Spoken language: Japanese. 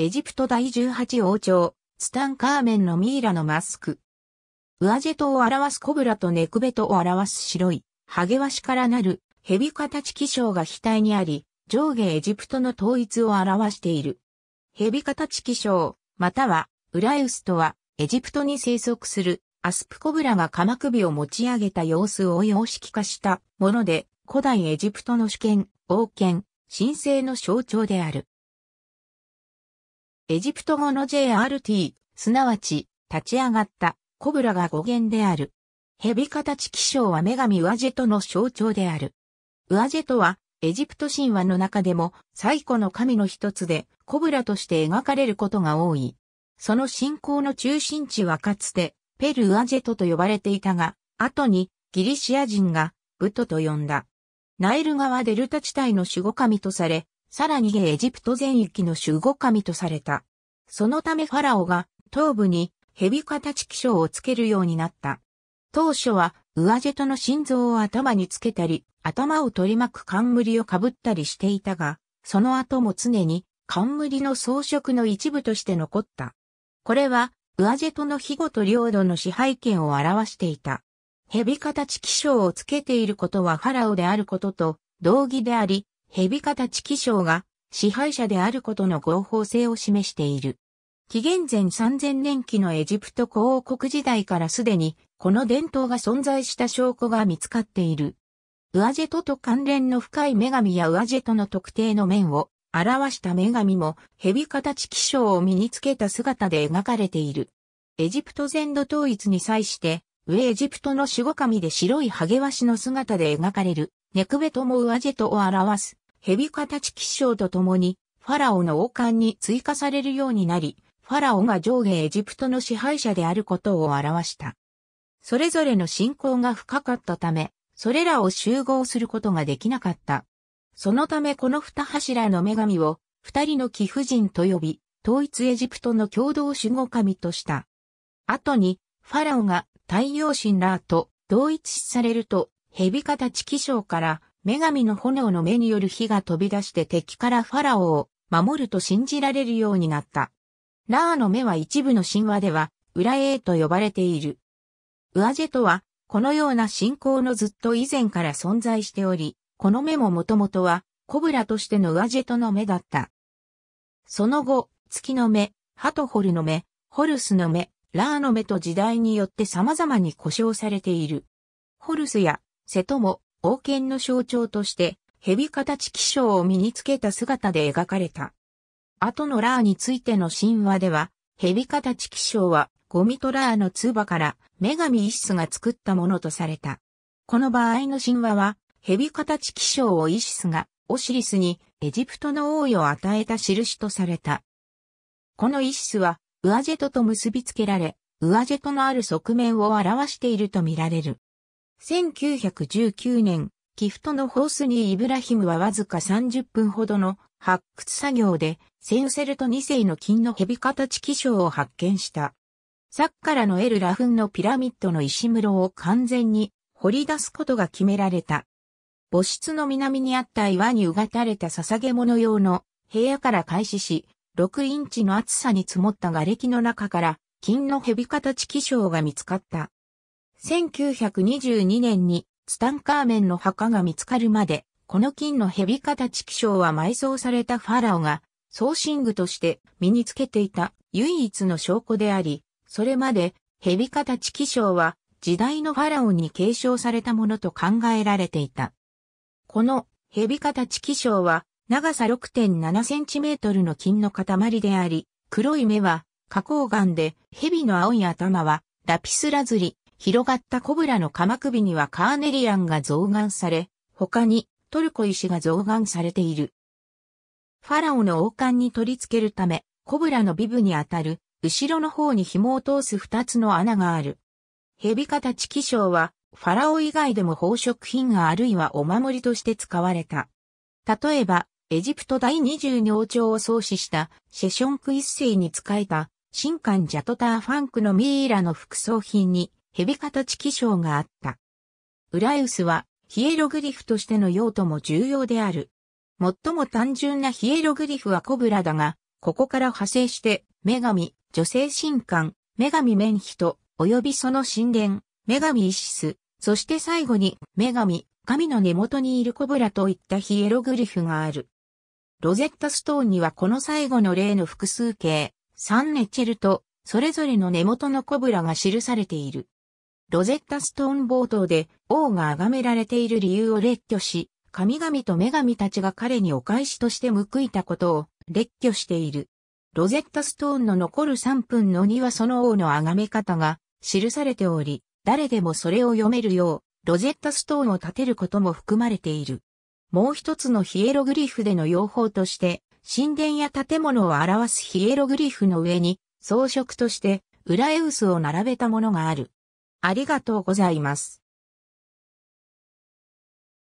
エジプト第18王朝、ツタンカーメンのミイラのマスク。ウアジェトを表すコブラとネクベトを表す白い、ハゲワシからなる、蛇形気象が額にあり、上下エジプトの統一を表している。蛇形気象、または、ウラウスとは、エジプトに生息する、アスプコブラが鎌首を持ち上げた様子を様式化したもので、古代エジプトの主権、王権、神聖の象徴である。エジプト語の JRT、すなわち、立ち上がった、コブラが語源である。蛇形気象は女神ウアジェトの象徴である。ウアジェトは、エジプト神話の中でも最古の神の一つで、コブラとして描かれることが多い。その信仰の中心地はかつて、ペルウアジェトと呼ばれていたが、後にギリシア人がブトと呼んだ。ナイル川デルタ地帯の守護神とされ、さらにエジプト全域の守護神とされた。そのためファラオが頭部に蛇形気象をつけるようになった。当初はウアジェトの心臓を頭につけたり、頭を取り巻く冠をかぶったりしていたが、その後も常に冠の装飾の一部として残った。これはウアジェトの庇護と領土の支配権を表していた。蛇形気象をつけていることはファラオであることと同義であり、蛇形気象が支配者であることの合法性を示している。紀元前3000年期のエジプト古王国時代からすでにこの伝統が存在した証拠が見つかっている。ウアジェトと関連の深い女神やウアジェトの特定の面を表した女神も蛇形気象を身につけた姿で描かれている。エジプト全土統一に際して、上エジプトの守護神で白いハゲワシの姿で描かれるネクベトモウアジェトを表す、蛇形気象とともに、ファラオの王冠に追加されるようになり、ファラオが上下エジプトの支配者であることを表した。それぞれの信仰が深かったため、それらを集合することができなかった。そのためこの二柱の女神を、二人の貴婦人と呼び、統一エジプトの共同守護神とした。後に、ファラオが太陽神ラーと同一視されると、蛇形気象から女神の炎の目による火が飛び出して敵からファラオを守ると信じられるようになった。ラーの目は一部の神話では、裏エと呼ばれている。ウアジェとは、このような信仰のずっと以前から存在しており、この目ももともとは、コブラとしてのウアジェトの目だった。その後、月の目、ハトホルの目、ホルスの目、ラーの目と時代によって様々に呼称されている。ホルスや瀬戸も王権の象徴として、蛇形気象を身につけた姿で描かれた。後のラーについての神話では、蛇形気象はゴミトラーの話から女神イシスが作ったものとされた。この場合の神話は、蛇形気象をイシスがオシリスにエジプトの王位を与えた印とされた。このイシスは、ウアジェトと結びつけられ、ウアジェトのある側面を表しているとみられる。1919年、ギフトのホースニー・イブラヒムはわずか30分ほどの発掘作業で、センセルト2世の金の蛇形気象を発見した。サッカラのエル・ラフンのピラミッドの石室を完全に掘り出すことが決められた。母室の南にあった岩にうがたれた捧げ物用の部屋から開始し、6インチの厚さに積もった瓦礫の中から金の蛇形気象が見つかった。1922年にツタンカーメンの墓が見つかるまで、この金の蛇形気象は埋葬されたファラオが、装身具として身につけていた唯一の証拠であり、それまで蛇形気象は時代のファラオに継承されたものと考えられていた。この蛇形気象は長さ6.7センチメートルの金の塊であり、黒い目は花崗岩で蛇の青い頭はラピスラズリ、広がったコブラの鎌首にはカーネリアンが増眼され、他にトルコ石が増眼されている。ファラオの王冠に取り付けるため、コブラのビブにあたる、後ろの方に紐を通す二つの穴がある。蛇形気象は、ファラオ以外でも宝飾品があるいはお守りとして使われた。例えば、エジプト第十二王朝を創始したシェションク一世に仕えた、新官ジャトターファンクのミイラの副葬品に、蛇形気象があった。ウライウスはヒエログリフとしての用途も重要である。最も単純なヒエログリフはコブラだが、ここから派生して、女神、女性神官、女神メンヒト、及びその神殿、女神イシス、そして最後に、女神、神の根元にいるコブラといったヒエログリフがある。ロゼッタストーンにはこの最後の例の複数形、サンネチェルと、それぞれの根元のコブラが記されている。ロゼッタストーン冒頭で王が崇められている理由を列挙し、神々と女神たちが彼にお返しとして報いたことを列挙している。ロゼッタストーンの残る3分の2はその王の崇め方が記されており、誰でもそれを読めるよう、ロゼッタストーンを立てることも含まれている。もう一つのヒエログリフでの用法として、神殿や建物を表すヒエログリフの上に、装飾として、ウラエウスを並べたものがある。ありがとうございます。